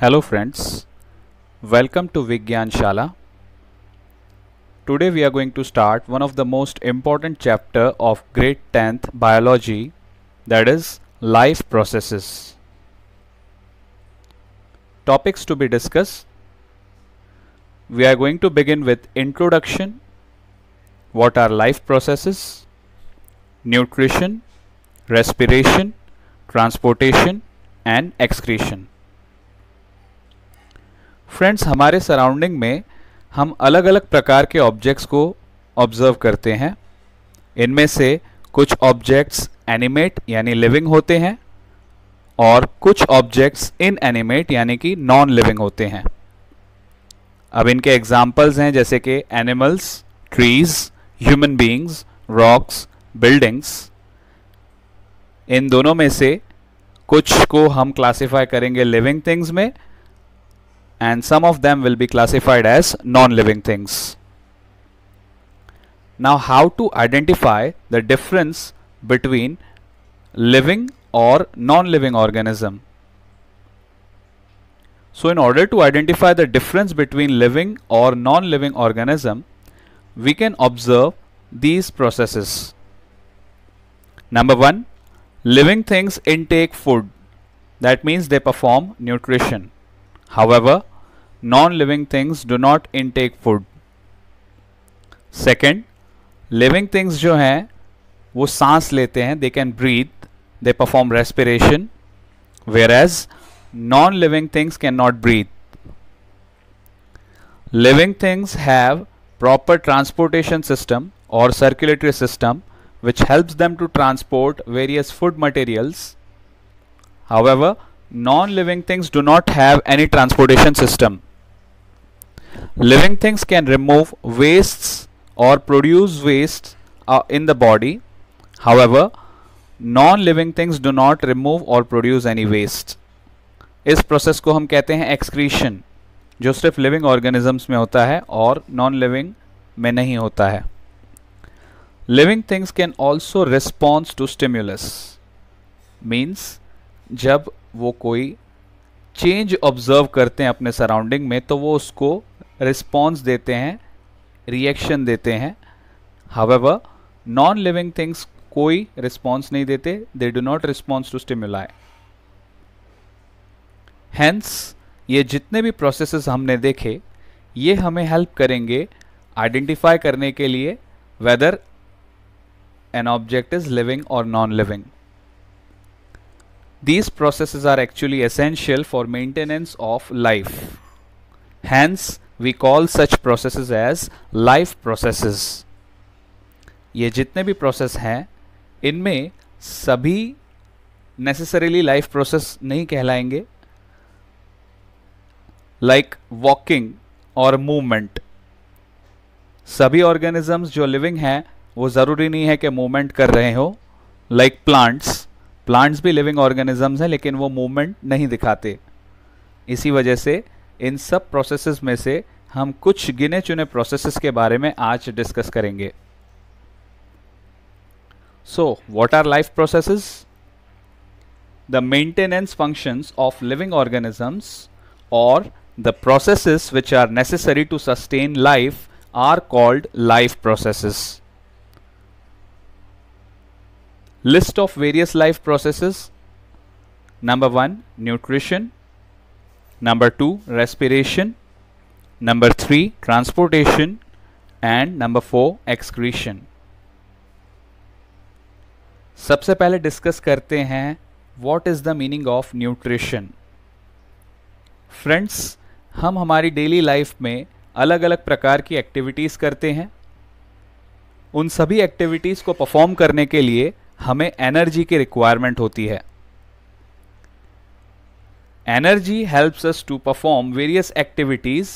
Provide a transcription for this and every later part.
Hello friends, welcome to Vigyan Shala. Today we are going to start one of the most important chapter of grade 10th biology that is life processes. Topics to be discussed. We are going to begin with introduction, what are life processes, nutrition, respiration, transportation and excretion. Friends हमारे surrounding में हम अलग अलग प्रकार के objects को observe करते हैं इनमें से कुछ ऑब्जेक्ट्स एनिमेट यानी लिविंग होते हैं और कुछ ऑब्जेक्ट्स इन एनिमेट यानी कि नॉन लिविंग होते हैं अब इनके एग्जाम्पल्स हैं जैसे कि animals trees human beings rocks buildings इन दोनों में से कुछ को हम क्लासिफाई करेंगे लिविंग थिंग्स में and some of them will be classified as non-living things. Now how to identify the difference between living or non-living organism? So in order to identify the difference between living or non-living organism, we can observe these processes. Number one, living things intake food. That means they perform nutrition. However, non-living things do not intake food. Second, living things जो हैं वो सांस लेते हैं they can breathe, they perform respiration, whereas non-living things cannot breathe. Living things have proper transportation system or circulatory system which helps them to transport various food materials. However, non living things do not have any transportation system living things can remove waste और produce waste in the body however non living things do not remove और produce any waste इस process को हम कहते हैं excretion जो सिर्फ living organisms में होता है और नॉन लिविंग में नहीं होता है living things can also response to stimulus means जब वो कोई चेंज ऑब्जर्व करते हैं अपने सराउंडिंग में तो वो उसको रिस्पॉन्स देते हैं रिएक्शन देते हैं हावेवर नॉन लिविंग थिंग्स कोई रिस्पॉन्स नहीं देते they do not response to stimuli hence ये जितने भी प्रोसेसेस हमने देखे ये हमें हेल्प करेंगे आइडेंटिफाई करने के लिए whether an object is living और non living These processes are actually essential for maintenance of life. Hence, we call such processes as life processes. ये जितने भी प्रोसेस हैं इनमें सभी नेसेसरीली लाइफ प्रोसेस नहीं कहलाएंगे लाइक वॉकिंग और मूवमेंट सभी ऑर्गेनिजम्स जो लिविंग हैं वो ज़रूरी नहीं है कि मूवमेंट कर रहे हो लाइक like प्लांट्स प्लांट्स भी लिविंग ऑर्गेनिजम्स हैं लेकिन वो मूवमेंट नहीं दिखाते इसी वजह से इन सब प्रोसेस में से हम कुछ गिने चुने प्रोसेसेस के बारे में आज डिस्कस करेंगे so what are life processes the maintenance function of living organisms और the process which are necessary to sustain life are called life processes list of various life processes number 1 nutrition number 2 respiration number 3 transportation and number 4 excretion सबसे पहले discuss करते हैं what is the meaning of nutrition friends हम हमारी daily life में अलग अलग प्रकार की एक्टिविटीज़ करते हैं उन सभी एक्टिविटीज़ को परफॉर्म करने के लिए हमें एनर्जी की रिक्वायरमेंट होती है energy helps us to perform various activities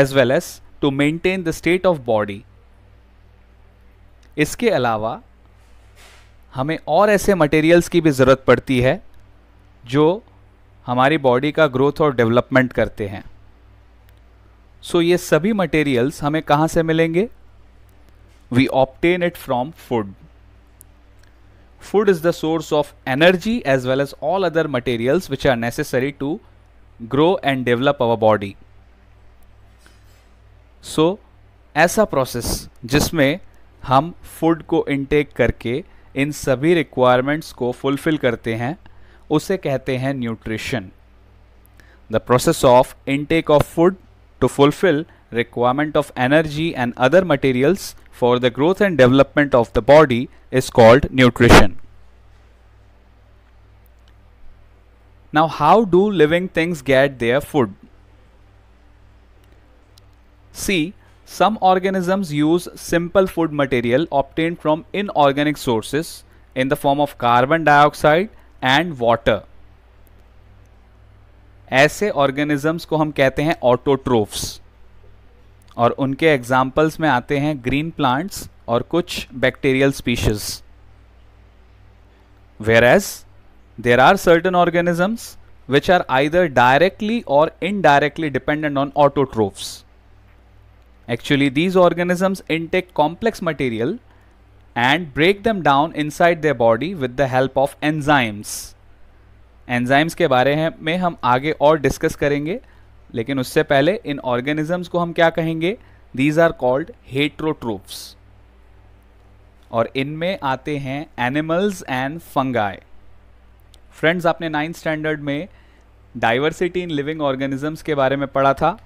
as well as to maintain the state of body इसके अलावा हमें और ऐसे मटेरियल्स की भी ज़रूरत पड़ती है जो हमारी बॉडी का ग्रोथ और डेवलपमेंट करते हैं सो so, ये सभी मटेरियल्स हमें कहाँ से मिलेंगे we obtain it from food Food is the source of energy as well as all other materials which are necessary to grow and develop our body. So so, ऐसा process जिसमें हम food को intake करके इन सभी requirements को fulfil करते हैं उसे कहते हैं nutrition the process of intake of food to fulfil requirement of energy and other materials for the growth and development of the body is called nutrition. Now how do living things get their food? See, some organisms use simple food material obtained from inorganic sources in the form of carbon dioxide and water. ऐसे organisms को हम कहते हैं autotrophs. और उनके examples में आते हैं ग्रीन प्लांट्स और कुछ bacterial species whereas there are certain organisms which are either directly और indirectly dependent on autotrophs actually these organisms take complex material and break them down inside the body with the help of enzymes enzymes के बारे में हम आगे और discuss करेंगे लेकिन उससे पहले इन ऑर्गेनिजम्स को हम क्या कहेंगे दीज आर कॉल्ड हेट्रोट्रोफ्स और इनमें आते हैं एनिमल्स एंड फंगाई फ्रेंड्स आपने नाइन्थ स्टैंडर्ड में डाइवर्सिटी इन लिविंग ऑर्गेनिजम्स के बारे में पढ़ा था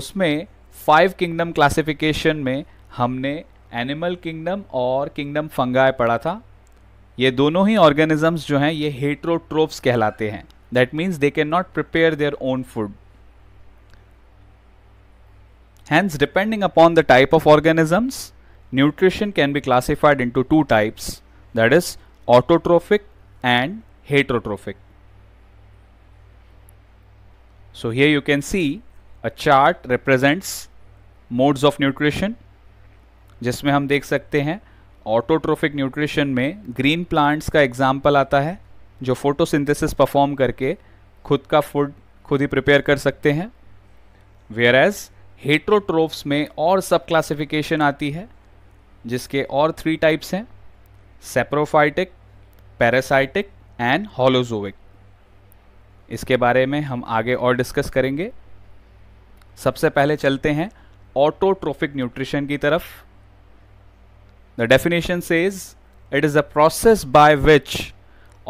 उसमें फाइव किंगडम क्लासिफिकेशन में हमने एनिमल किंगडम और किंगडम फंगाई पढ़ा था ये दोनों ही ऑर्गेनिजम्स जो हैं ये हेट्रोट्रोप्स कहलाते हैं that means they can not prepare their own food Hence, depending upon the type of organisms, nutrition can be classified into two types that is autotrophic and heterotrophic. So here you can see a chart represents modes of nutrition. जिसमें हम देख सकते हैं autotrophic nutrition में green plants का example आता है जो फोटोसिंथेसिस परफॉर्म करके खुद का फूड खुद ही प्रिपेयर कर सकते हैं वेयर एज हेट्रोट्रोफ्स में और सब क्लासिफिकेशन आती है जिसके और थ्री टाइप्स हैं सेप्रोफाइटिक पैरासाइटिक एंड हॉलोजोविक इसके बारे में हम आगे और डिस्कस करेंगे सबसे पहले चलते हैं ऑटोट्रोफिक न्यूट्रिशन की तरफ the definition says it is a process by which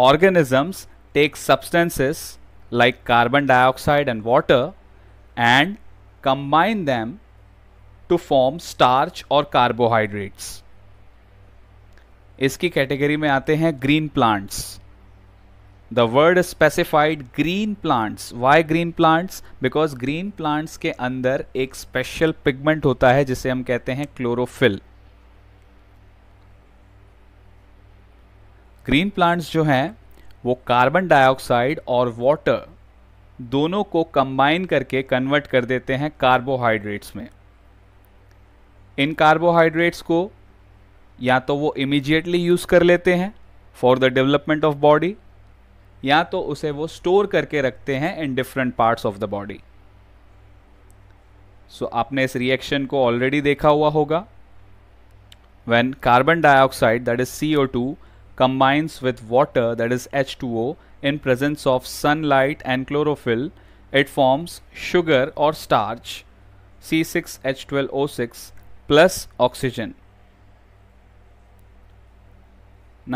organisms take substances like carbon dioxide and water and combine them to form starch or carbohydrates. इसकी कैटेगरी में आते हैं green plants the word specified green plants why green plants because green plants के अंदर एक special pigment होता है जिसे हम कहते हैं क्लोरोफिल ग्रीन प्लांट्स जो हैं वो कार्बन डाइऑक्साइड और वाटर दोनों को कंबाइन करके कन्वर्ट कर देते हैं कार्बोहाइड्रेट्स में इन कार्बोहाइड्रेट्स को या तो वो इमीजिएटली यूज़ कर लेते हैं for the development of body या तो उसे वो स्टोर करके रखते हैं in different parts of the body so आपने इस रिएक्शन को ऑलरेडी देखा हुआ होगा when carbon dioxide that is C O two combines with water that is H2O in presence of sunlight and chlorophyll it forms sugar or starch C6H12O6 plus oxygen.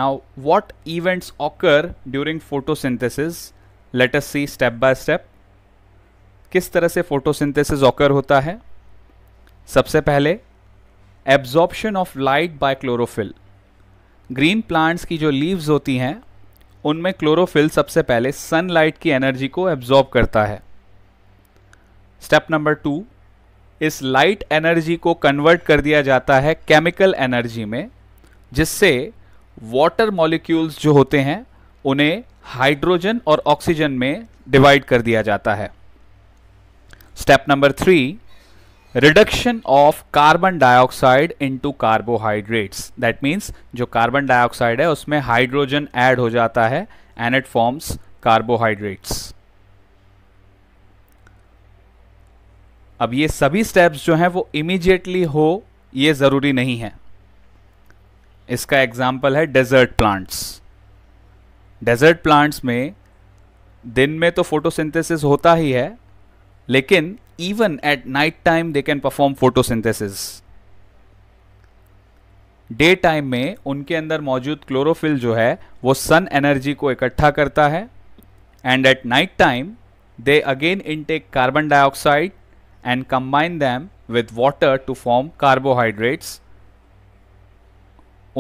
Now what events occur during photosynthesis let us see step by step किस तरह से photosynthesis occur होता है सबसे पहले absorption of light by chlorophyll green plants की जो leaves होती हैं उनमें क्लोरोफिल सबसे पहले सनलाइट की एनर्जी को एब्जॉर्ब करता है स्टेप नंबर टू इस लाइट एनर्जी को कन्वर्ट कर दिया जाता है केमिकल एनर्जी में जिससे वाटर मॉलिक्यूल्स जो होते हैं उन्हें हाइड्रोजन और ऑक्सीजन में डिवाइड कर दिया जाता है step number three reduction of carbon dioxide into carbohydrates that means जो कार्बन डाइऑक्साइड है उसमें हाइड्रोजन ऐड हो जाता है एंड इट फॉर्म्स कार्बोहाइड्रेट्स अब ये सभी स्टेप्स जो हैं वो इमीडिएटली हो ये ज़रूरी नहीं है इसका एग्जाम्पल है डेजर्ट प्लांट्स डेजर्ट प्लांट्स में दिन में तो फोटोसिंथेसिस होता ही है लेकिन even at night time they can perform photosynthesis. Day time में उनके अंदर मौजूद क्लोरोफिल जो है वो सन एनर्जी को इकट्ठा करता है and at night time they again intake carbon dioxide and combine them with water to form carbohydrates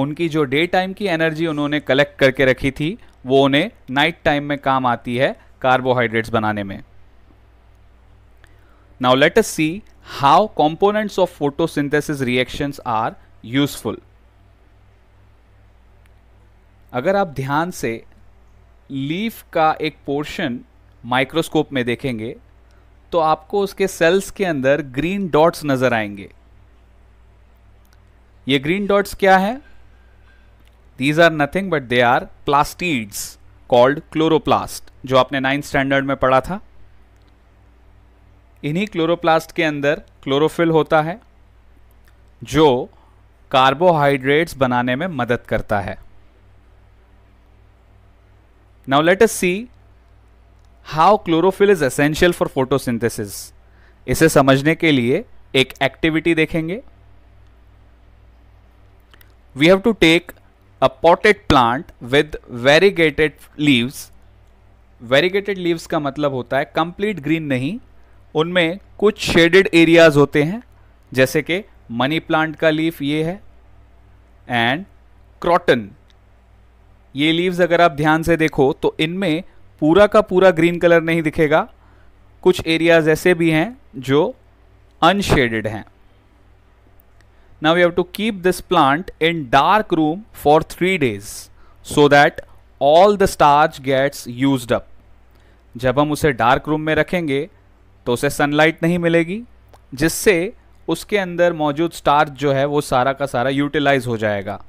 उनकी जो डे टाइम की एनर्जी उन्होंने कलेक्ट करके रखी थी वो उन्हें नाइट टाइम में काम आती है कार्बोहाइड्रेट्स बनाने में Now let us see how components of photosynthesis reactions are useful. अगर आप ध्यान से लीफ का एक पोर्शन माइक्रोस्कोप में देखेंगे तो आपको उसके सेल्स के अंदर ग्रीन डॉट्स नजर आएंगे ये ग्रीन डॉट्स क्या है these are nothing but they are plastids called chloroplast जो आपने नाइन्थ स्टैंडर्ड में पढ़ा था इन्हीं क्लोरोप्लास्ट के अंदर क्लोरोफिल होता है जो कार्बोहाइड्रेट्स बनाने में मदद करता है now let us see how chlorophyll is essential for photosynthesis इसे समझने के लिए एक एक्टिविटी देखेंगे we have to take a potted plant with variegated leaves variegated leaves का मतलब होता है कंप्लीट ग्रीन नहीं उनमें कुछ शेडेड एरियाज होते हैं जैसे कि मनी प्लांट का लीफ ये है एंड क्रॉटन ये लीव्स अगर आप ध्यान से देखो तो इनमें पूरा का पूरा ग्रीन कलर नहीं दिखेगा कुछ एरियाज ऐसे भी हैं जो अनशेडेड हैं now you have to keep this plant in dark room for three days so that all the starch gets used up जब हम उसे डार्क रूम में रखेंगे तो उसे सनलाइट नहीं मिलेगी जिससे उसके अंदर मौजूद स्टार्च जो है वो सारा का सारा यूटिलाइज हो जाएगा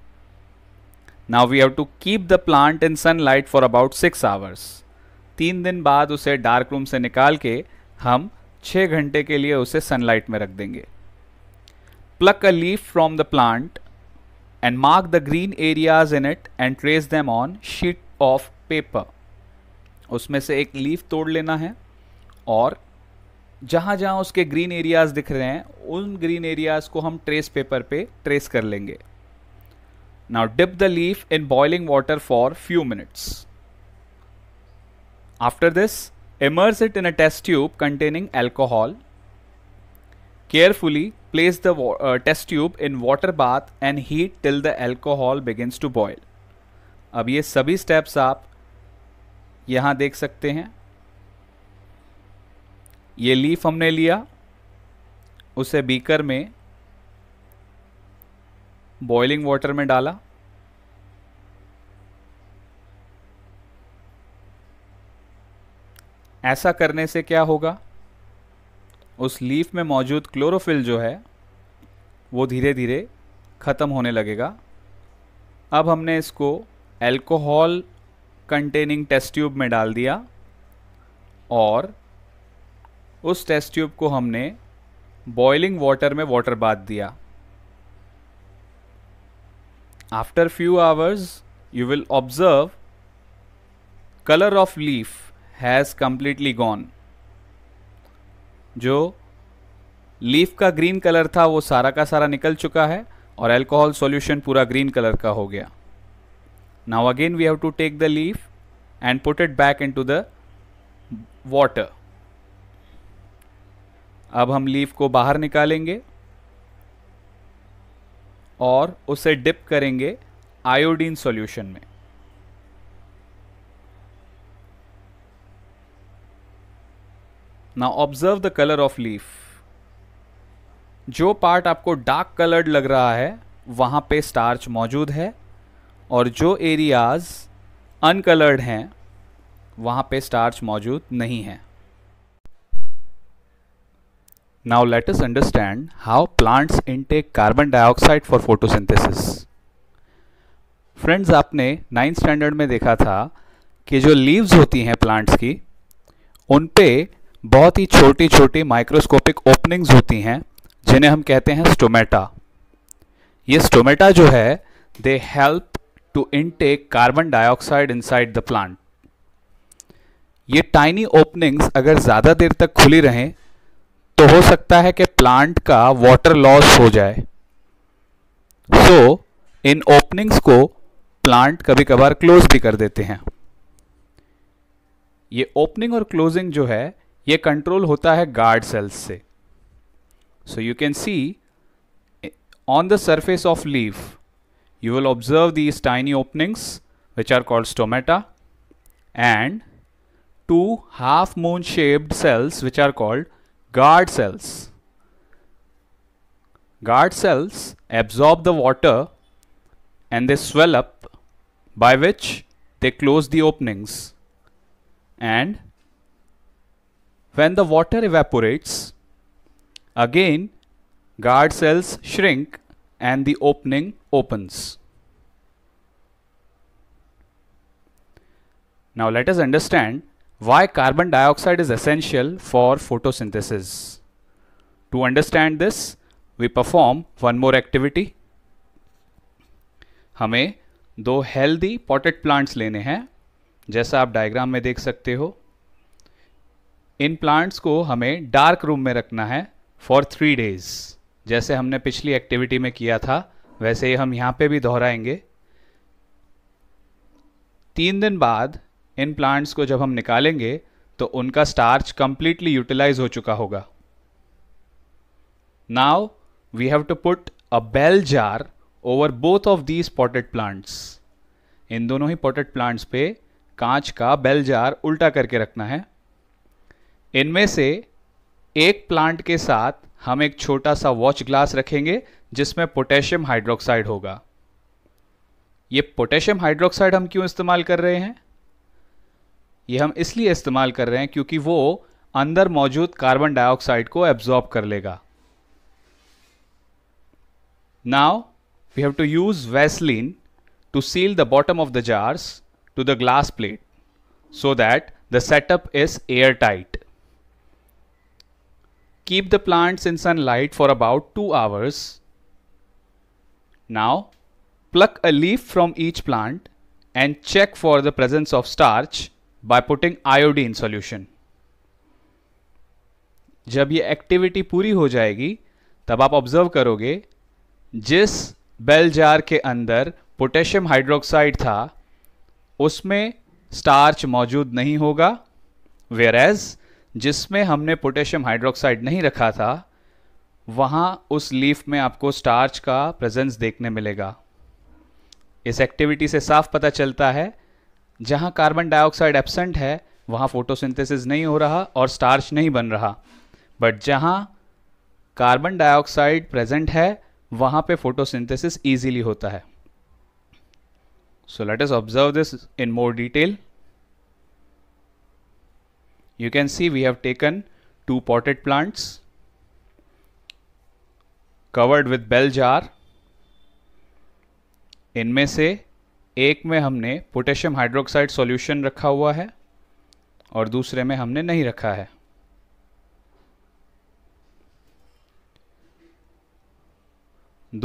now we have to keep the plant in sunlight for about six hours तीन दिन बाद उसे डार्क रूम से निकाल के हम छः घंटे के लिए उसे सनलाइट में रख देंगे pluck a leaf from the plant and mark the green areas in it and trace them on sheet of paper उसमें से एक लीफ तोड़ लेना है और जहाँ जहाँ उसके ग्रीन एरियाज दिख रहे हैं उन ग्रीन एरियाज को हम ट्रेस पेपर पे ट्रेस कर लेंगे now dip the leaf in boiling water for few minutes after this immerse it in a test tube containing alcohol carefully place the test tube in water bath and heat till the alcohol begins to boil अब ये सभी steps आप यहां देख सकते हैं ये leaf हमने लिया उसे बीकर में बॉइलिंग वाटर में डाला ऐसा करने से क्या होगा उस लीफ में मौजूद क्लोरोफिल जो है वो धीरे धीरे ख़त्म होने लगेगा अब हमने इसको एल्कोहल कंटेनिंग टेस्ट ट्यूब में डाल दिया और उस टेस्ट ट्यूब को हमने बॉइलिंग वाटर में वाटर बाथ दिया after few hours you will observe colour of leaf has completely gone जो लीफ का ग्रीन कलर था वो सारा का सारा निकल चुका है और एल्कोहल सॉल्यूशन पूरा ग्रीन कलर का हो गया now again we have to take the leaf and put it back into the water अब हम लीफ को बाहर निकालेंगे और उसे डिप करेंगे आयोडीन सॉल्यूशन में ना observe the colour of leaf जो पार्ट आपको डार्क कलर्ड लग रहा है वहां पे स्टार्च मौजूद है और जो एरियाज अनकलर्ड हैं वहां पे स्टार्च मौजूद नहीं है Now let us understand how plants intake carbon dioxide for photosynthesis. Friends आपने नाइन्थ स्टैंडर्ड में देखा था कि जो लीव्स होती हैं प्लांट्स की उन पे बहुत ही छोटी छोटी माइक्रोस्कोपिक ओपनिंग्स होती हैं जिन्हें हम कहते हैं स्टोमेटा ये स्टोमेटा जो है they help to intake carbon dioxide inside the plant ये टाइनी ओपनिंग्स अगर ज़्यादा देर तक खुली रहें तो हो सकता है कि प्लांट का वाटर लॉस हो जाए सो so, इन ओपनिंग्स को प्लांट कभी कभार क्लोज भी कर देते हैं ये ओपनिंग और क्लोजिंग जो है ये कंट्रोल होता है गार्ड सेल्स से so you can see on the surface of leaf you will observe these tiny openings which are called stomata and two half moon shaped cells which are called guard cells. Guard cells absorb the water and they swell up by which they close the openings and when the water evaporates again guard cells shrink and the opening opens. Now let us understand why carbon dioxide is essential for photosynthesis. To understand this, we perform one more activity. hame do healthy potted plants lene hain jaisa aap diagram mein dekh sakte ho इन plants को हमें dark room में रखना है for three days जैसे हमने पिछली activity में किया था वैसे ही हम यहाँ पे भी दोहराएंगे तीन दिन बाद इन प्लांट्स को जब हम निकालेंगे तो उनका स्टार्च कंप्लीटली यूटिलाइज हो चुका होगा now we have to put a bell jar over both of these potted plants इन दोनों ही पॉटेड प्लांट्स पे कांच का बेल जार उल्टा करके रखना है इनमें से एक प्लांट के साथ हम एक छोटा सा वॉच ग्लास रखेंगे जिसमें पोटेशियम हाइड्रोक्साइड होगा ये पोटेशियम हाइड्रोक्साइड हम क्यों इस्तेमाल कर रहे हैं ये हम इसलिए इस्तेमाल कर रहे हैं क्योंकि वो अंदर मौजूद कार्बन डाइऑक्साइड को एब्जॉर्ब कर लेगा now we have to use Vaseline to seal the bottom of the jars to the glass plate so that the setup is air tight keep the plants in sun light for about two hours now pluck a leaf from each plant and check for the presence of starch by putting iodine solution जब ये activity पूरी हो जाएगी तब आप observe करोगे जिस bell jar के अंदर पोटेशियम हाइड्रोक्साइड था उसमें स्टार्च मौजूद नहीं होगा वेयर एज जिसमें हमने पोटेशियम हाइड्रोक्साइड नहीं रखा था वहाँ उस लीफ में आपको स्टार्च का प्रेजेंस देखने मिलेगा इस एक्टिविटी से साफ पता चलता है जहां कार्बन डाइऑक्साइड एबसेंट है वहां फोटोसिंथेसिस नहीं हो रहा और स्टार्च नहीं बन रहा बट जहां कार्बन डाइऑक्साइड प्रेजेंट है वहां पे फोटोसिंथेसिस इजीली होता है so let us observe this in more detail you can see we have taken two potted plants covered with bell jar इनमें से एक में हमने पोटेशियम हाइड्रोक्साइड सॉल्यूशन रखा हुआ है और दूसरे में हमने नहीं रखा है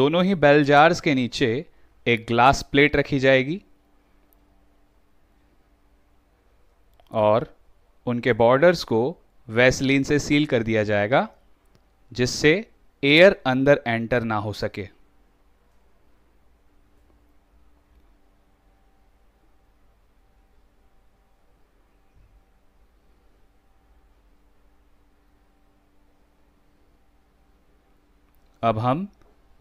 दोनों ही बेल जार्स के नीचे एक ग्लास प्लेट रखी जाएगी और उनके बॉर्डर्स को वैसलीन से सील कर दिया जाएगा जिससे एयर अंदर एंटर ना हो सके अब हम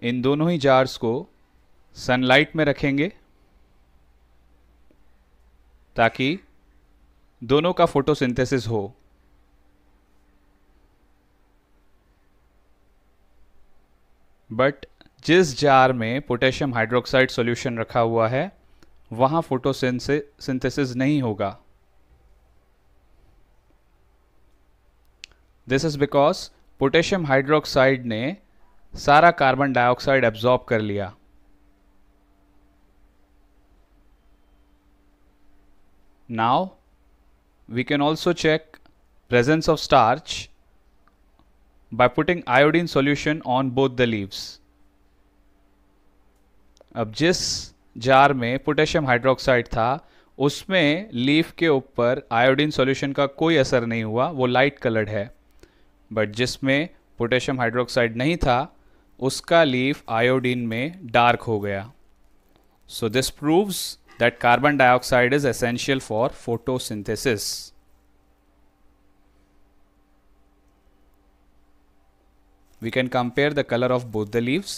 इन दोनों ही जार्स को सनलाइट में रखेंगे ताकि दोनों का फोटोसिंथेसिस हो बट जिस जार में पोटेशियम हाइड्रोक्साइड सॉल्यूशन रखा हुआ है फोटो फोटोसिंथेसिस नहीं होगा this is because potassium hydroxide ने सारा कार्बन डाइऑक्साइड एब्जॉर्ब कर लिया now we can also check presence of starch by putting iodine solution on both the leaves अब जिस जार में पोटेशियम हाइड्रोक्साइड था उसमें लीफ के ऊपर आयोडीन सॉल्यूशन का कोई असर नहीं हुआ वो लाइट कलर्ड है बट जिसमें पोटेशियम हाइड्रोक्साइड नहीं था उसका लीफ आयोडीन में डार्क हो गया so this proves that carbon dioxide is essential for photosynthesis we can compare the color of both the leaves.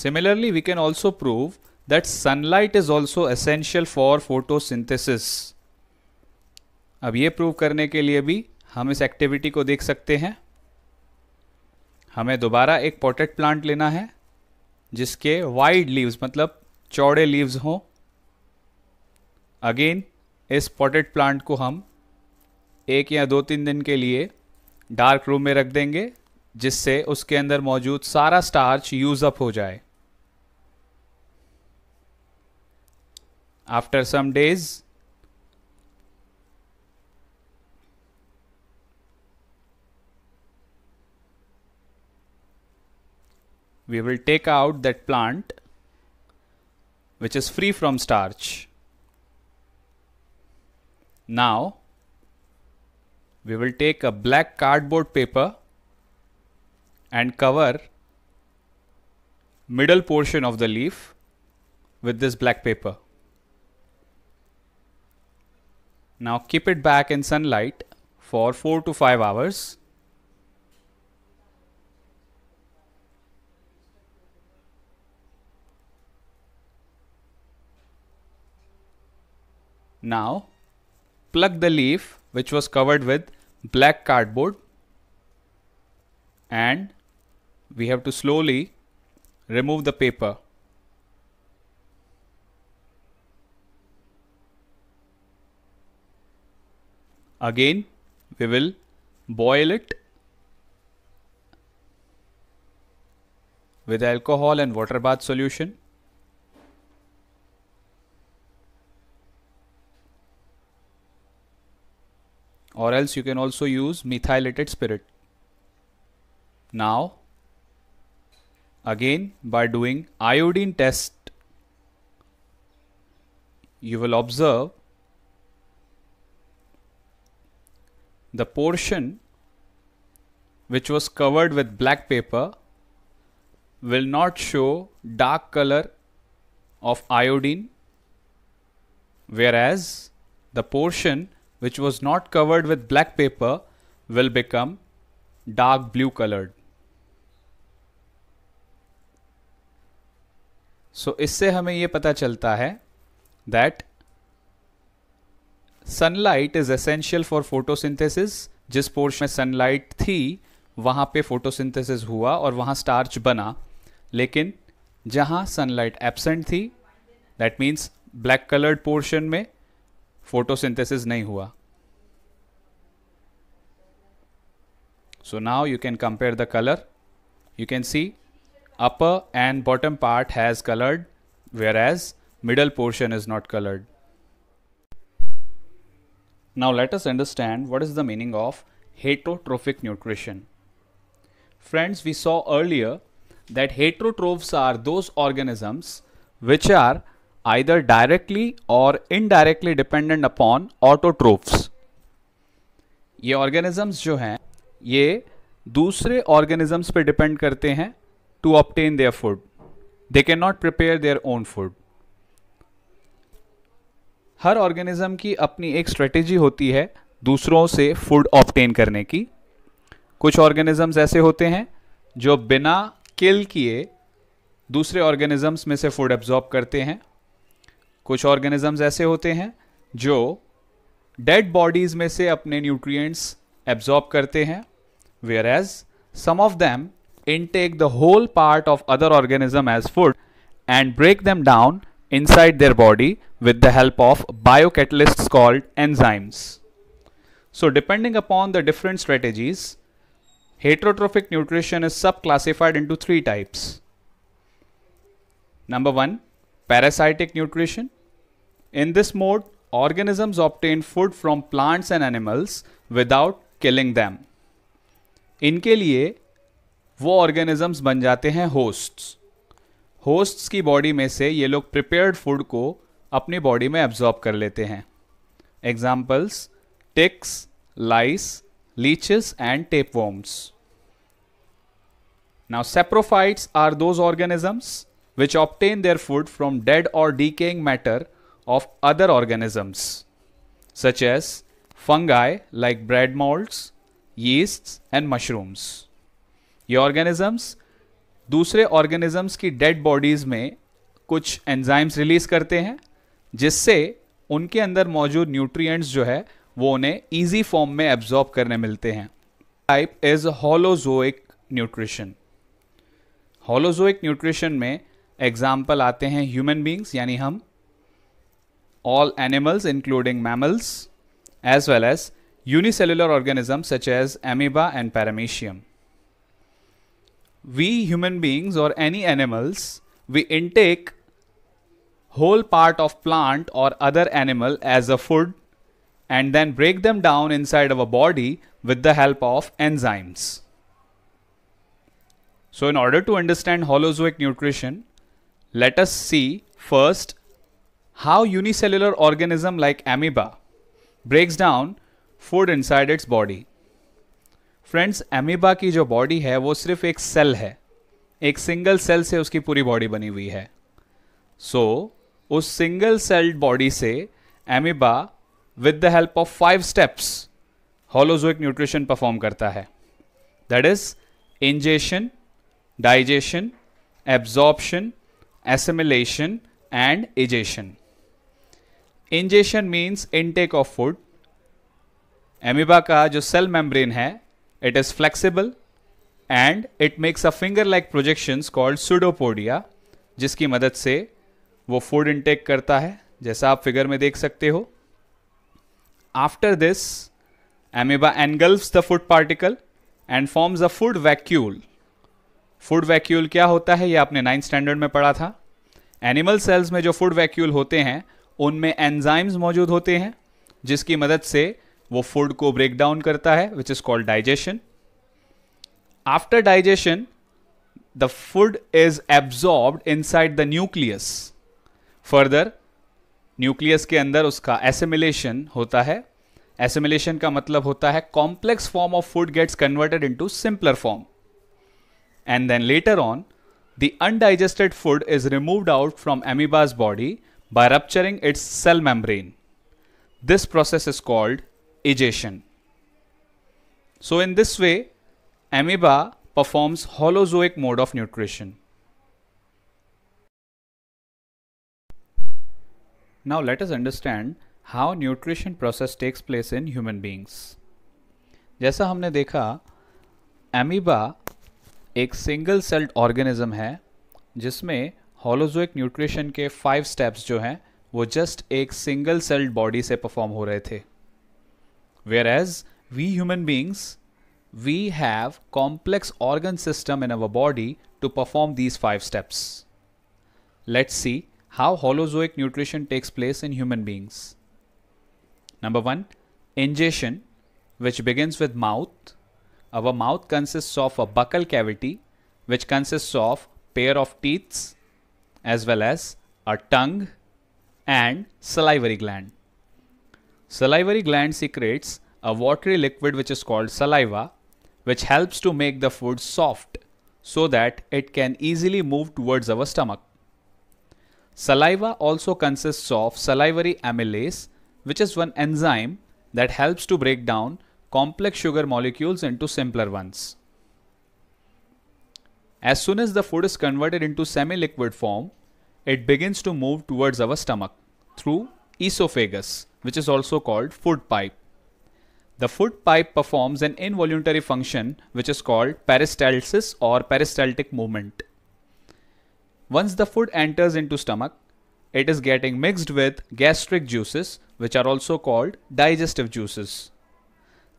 Similarly, we can also prove that sunlight is also essential for photosynthesis. अब ये prove करने के लिए भी हम इस activity को देख सकते हैं हमें दोबारा एक पोटेट प्लांट लेना है जिसके वाइड लीव्स मतलब चौड़े लीव्स हों अगेन इस पोटेट प्लांट को हम एक या दो तीन दिन के लिए डार्क रूम में रख देंगे जिससे उसके अंदर मौजूद सारा स्टार्च यूज अप हो जाए after some days we will take out that plant which is free from starch. Now we will take a black cardboard paper and cover middle portion of the leaf with this black paper. Now keep it back in sunlight for 4 to 5 hours Now plug the leaf which was covered with black cardboard and we have to slowly remove the paper. Again we will boil it with alcohol and water bath solution. or else you can also use methylated spirit. Now again by doing iodine test you will observe the portion which was covered with black paper will not show dark color of iodine whereas the portion which was not covered with black paper will become dark blue colored. So so, इससे हमें यह पता चलता है that sunlight is essential for photosynthesis जिस portion में sunlight थी वहाँ पे फोटोसिंथेसिस हुआ और वहां स्टार्च बना लेकिन जहां सनलाइट एबसेंट थी that means black coloured portion में photosynthesis nahi hua. So now you can compare the color. You can see upper and bottom part has colored whereas middle portion is not colored. Now let us understand what is the meaning of heterotrophic nutrition. Friends, we saw earlier that heterotrophs are those organisms which are either directly और indirectly dependent upon autotrophs ये organisms जो हैं ये दूसरे organisms पे depend करते हैं to obtain their food they can not prepare their own food हर ऑर्गेनिज्म की अपनी एक स्ट्रेटेजी होती है दूसरों से फूड ऑप्टेन करने की कुछ ऑर्गेनिजम्स ऐसे होते हैं जो बिना किल किए दूसरे ऑर्गेनिजम्स में से फूड एब्जॉर्ब करते हैं कुछ ऑर्गेनिजम्स ऐसे होते हैं जो डेड बॉडीज में से अपने न्यूट्रिएंट्स एब्जॉर्ब करते हैं whereas some of them intake the whole part of other organism as food and break them down inside their body with the help of biocatalyst called enzymes so depending upon the different strategies heterotrophic nutrition is subclassified into three types number one parasitic nutrition in this mode organisms obtain food from plants and animals without killing them इनके लिए वो organisms बन जाते हैं host host की body में से ये लोग प्रिपेयर्ड फूड को अपनी बॉडी में एब्जॉर्ब कर लेते हैं examples ticks lice leeches and tapeworms now saprophytes are those organisms which obtain their food from dead or decaying matter of other organisms such as fungi like bread molds, yeasts and mushrooms. ये organisms दूसरे organisms की dead bodies में कुछ enzymes release करते हैं जिससे उनके अंदर मौजूद nutrients जो है वो उन्हें easy form में absorb करने मिलते हैं type is holozoic nutrition holozoic nutrition में एग्जाम्पल आते हैं ह्यूमन बींग्स यानी हम all animals including mammals as well as unicellular organisms such as amoeba and paramecium. We human beings or any animals, we intake whole part of plant or other animal as a food and then break them down inside our body with the help of enzymes. So in order to understand holozoic nutrition, let us see first how unicellular organism like amoeba breaks down food inside its body. Friends amoeba की जो body है वो सिर्फ एक cell है एक single cell से उसकी पूरी बॉडी बनी हुई है सो so, उस सिंगल सेल्ड बॉडी से amoeba with the help of five steps holozoic nutrition perform करता है that is ingestion digestion absorption assimilation and egestion ingestion means intake of food amoeba का जो सेल मेम्ब्रेन है it is flexible and it makes a finger like projections called pseudopodia जिसकी मदद से वो food intake करता है जैसा आप फिगर में देख सकते हो after this amoeba engulf the food particle and forms a food vacuole food vacuole क्या होता है ये आपने नाइन्थ स्टैंडर्ड में पढ़ा था एनिमल सेल्स में जो फूड वैक्यूल होते हैं उनमें एंजाइम्स मौजूद होते हैं जिसकी मदद से वो फूड को ब्रेक डाउन करता है which is called digestion after digestion the food is absorb inside the nucleus further nucleus के अंदर उसका एसिमिलेशन होता है एसिमिलेशन का मतलब होता है complex form of food gets converted to simpler form and then later on the undigested food is removed out from amoeba's body by rupturing its cell membrane. This process is called aeration. So in this way, amoeba performs holozoic mode of nutrition. Now let us understand how nutrition process takes place in human beings. जैसा हमने देखा amoeba एक single sailed organism है जिसमें holozoic nutrition के five steps जो हैं वो जस्ट एक सिंगल सेल्ड बॉडी से परफॉर्म हो रहे थे whereas we human beings we have complex organ system in our body to perform these five steps let's see how holozoic nutrition takes place in human beings number one ingestion which begins with mouth our mouth consist of a buccal cavity which consist of pair of teeths as well as a tongue and salivary gland. Salivary gland secretes a watery liquid which is called saliva which helps to make the food soft so that it can easily move towards our stomach. Saliva also consists of salivary amylase which is one enzyme that helps to break down complex sugar molecules into simpler ones. As soon as the food is converted into semi-liquid form, it begins to move towards our stomach through esophagus, which is also called food pipe. The food pipe performs an involuntary function which is called peristalsis or peristaltic movement. Once the food enters into stomach, it is getting mixed with gastric juices which are also called digestive juices.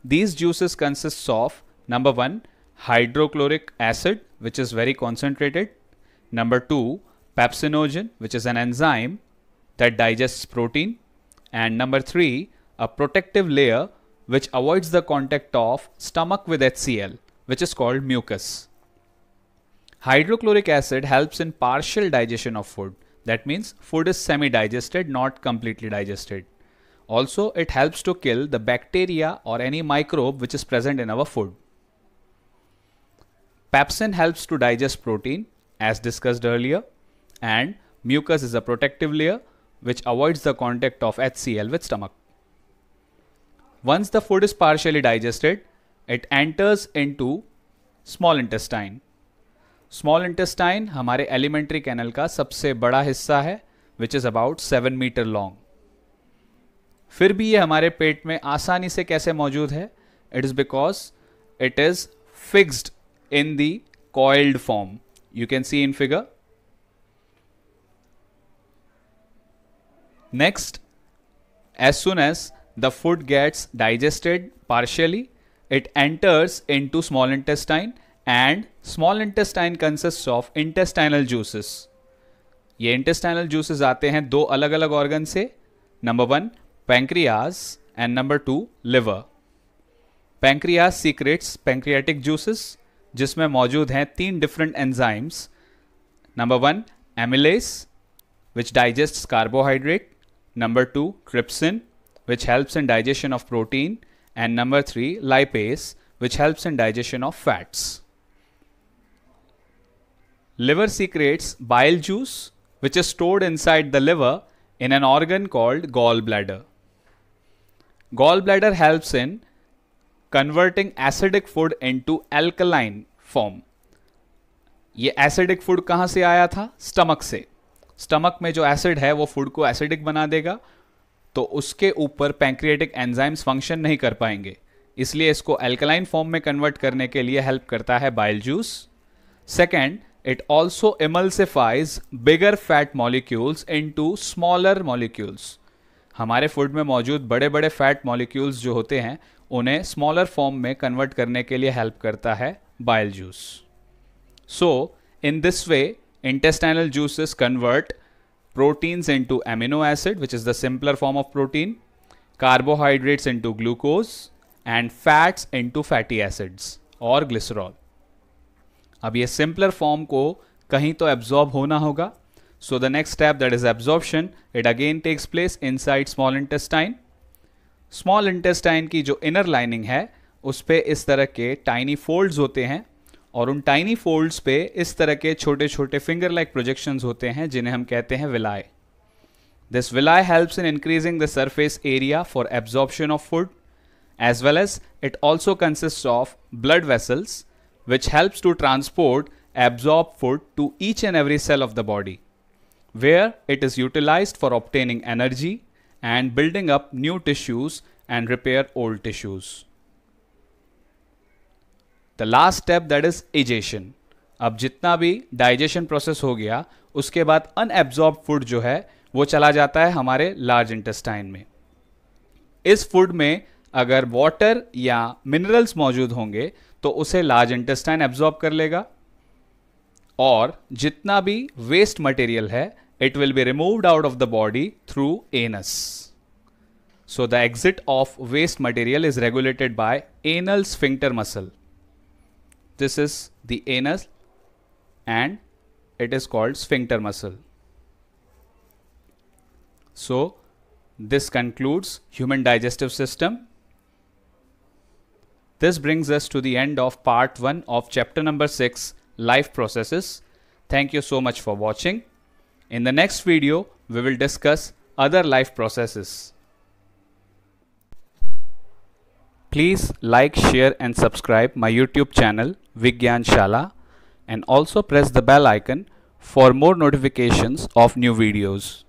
These juices consist of number 1 hydrochloric acid which is very concentrated. Number two, pepsinogen, which is an enzyme that digests protein. And number three, a protective layer which avoids the contact of stomach with HCl, which is called mucus. Hydrochloric acid helps in partial digestion of food. That means food is semi-digested, not completely digested. Also, it helps to kill the bacteria or any microbe which is present in our food. Pepsin helps to digest protein as discussed earlier and mucus is a protective layer which avoids the contact of HCl with stomach. Once the food is partially digested, it enters into small intestine. Small intestine हमारे elementary canal का सबसे बड़ा हिस्सा है which is about 7 meter long. फिर भी ये हमारे पेट में आसानी से कैसे मौजूद है it is because it is fixed in the coiled form. You can see in figure. Next, as soon as the food gets digested partially, it enters into small intestine and small intestine consists of intestinal juices. ये intestinal juices आते हैं दो अलग अलग organ से number one pancreas and number two liver. Pancreas secretes pancreatic juices जिसमें मौजूद हैं तीन different enzymes number one amylase which digest carbohydrate number two trypsin which helps in digestion of protein and number three lipase which helps in digestion of fats liver secretes bile juice which is stored inside the liver in an organ called gall bladder gall bladder helps in converting acidic food into alkaline form ये acidic food कहां से आया था stomach से stomach में जो acid है वो फूड को एसिडिक बना देगा तो उसके ऊपर पैंक्रिएटिक एंजाइम्स फंक्शन नहीं कर पाएंगे इसलिए इसको एल्कलाइन फॉर्म में कन्वर्ट करने के लिए हेल्प करता है bile juice second also emulsifies bigger fat molecules into smaller molecules हमारे फूड में मौजूद बड़े बड़े फैट मॉलिक्यूल्स जो होते हैं उन्हें स्मॉलर फॉर्म में कन्वर्ट करने के लिए हेल्प करता है bile juice so in this way intestinal juices convert proteins into amino acid which is the simpler form of protein carbohydrates into glucose and fats into fatty acids और glycerol अब ये simpler form को कहीं तो absorb होना होगा so the next step that is absorption it again takes place inside small intestine small intestine की जो इनर लाइनिंग है उस पर इस तरह के टाइनी फोल्ड्स होते हैं और उन टाइनी फोल्ड्स पे इस तरह के छोटे छोटे फिंगर लाइक प्रोजेक्शन होते हैं जिन्हें हम कहते हैं villi this villi help in increasing the surface area for absorption of food as well as it also consist of blood vessels which helps to transport absorb food to each and every cell of the body where it is utilize for obtaining energy and building up new tissues and repair old tissues. The last step that is egestion अब जितना भी digestion process हो गया उसके बाद unabsorbed food जो है वो चला जाता है हमारे लार्ज इंटेस्टाइन में इस फूड में अगर वाटर या मिनरल्स मौजूद होंगे तो उसे लार्ज इंटेस्टाइन एब्जॉर्ब कर लेगा और जितना भी वेस्ट मटेरियल है it will be removed out of the body through anus. So the exit of waste material is regulated by anal sphincter muscle. This is the anus and it is called sphincter muscle. So this concludes human digestive system. This brings us to the end of part 1 of chapter number 6 life processes. Thank you so much for watching. In the next video, we will discuss other life processes. Please like, share and subscribe my YouTube channel Vigyan Shala and also press the bell icon for more notifications of new videos.